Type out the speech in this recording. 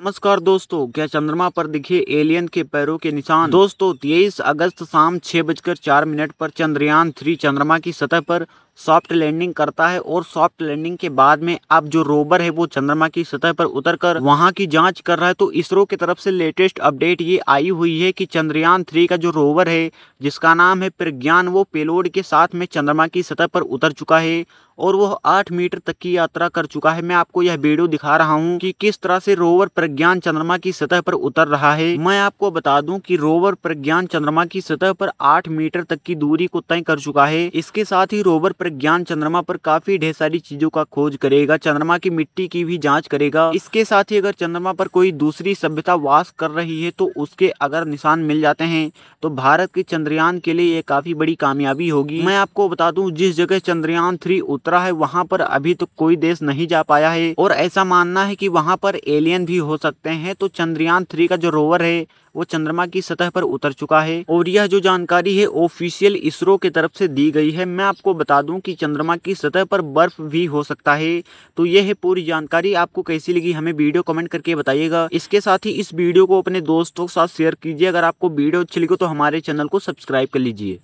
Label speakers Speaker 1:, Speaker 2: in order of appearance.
Speaker 1: नमस्कार दोस्तों क्या चंद्रमा पर दिखे एलियन के पैरों के निशान दोस्तों 23 अगस्त शाम छह बजकर चार मिनट पर चंद्रयान थ्री चंद्रमा की सतह पर सॉफ्ट लैंडिंग करता है और सॉफ्ट लैंडिंग के बाद में अब जो रोबर है वो चंद्रमा की सतह पर उतर कर वहां की जांच कर रहा है तो इसरो की तरफ से लेटेस्ट अपडेट ये आई हुई है कि चंद्रयान थ्री का जो रोवर है जिसका नाम है प्रज्ञान वो पेलोड के साथ में चंद्रमा की सतह पर उतर चुका है और वो आठ मीटर तक की यात्रा कर चुका है मैं आपको यह वीडियो दिखा रहा हूँ कि किस तरह से रोवर प्रज्ञान चंद्रमा की सतह पर उतर रहा है मैं आपको बता दूं कि रोवर प्रज्ञान चंद्रमा की सतह पर आठ मीटर तक की दूरी को तय कर चुका है इसके साथ ही रोवर पर ज्ञान चंद्रमा पर काफी ढेर सारी चीजों का खोज करेगा चंद्रमा की मिट्टी की भी जांच करेगा इसके साथ ही अगर चंद्रमा पर कोई दूसरी सभ्यता वास कर रही है तो उसके अगर निशान मिल जाते हैं तो भारत के चंद्रयान के लिए ये काफी बड़ी कामयाबी होगी मैं आपको बता दूं जिस जगह चंद्रयान थ्री उतरा है वहां पर अभी तो कोई देश नहीं जा पाया है और ऐसा मानना है की वहां पर एलियन भी हो सकते हैं तो चंद्रयान थ्री का जो रोवर है वो चंद्रमा की सतह पर उतर चुका है और यह जो जानकारी है ऑफिशियल इसरो की तरफ से दी गई है मैं आपको बता दूं हूँ कि चंद्रमा की सतह पर बर्फ भी हो सकता है तो यह है पूरी जानकारी आपको कैसी लगी हमें वीडियो कमेंट करके बताइएगा इसके साथ ही इस वीडियो को अपने दोस्तों के साथ शेयर कीजिए अगर आपको वीडियो अच्छी लगी तो हमारे चैनल को सब्सक्राइब कर लीजिए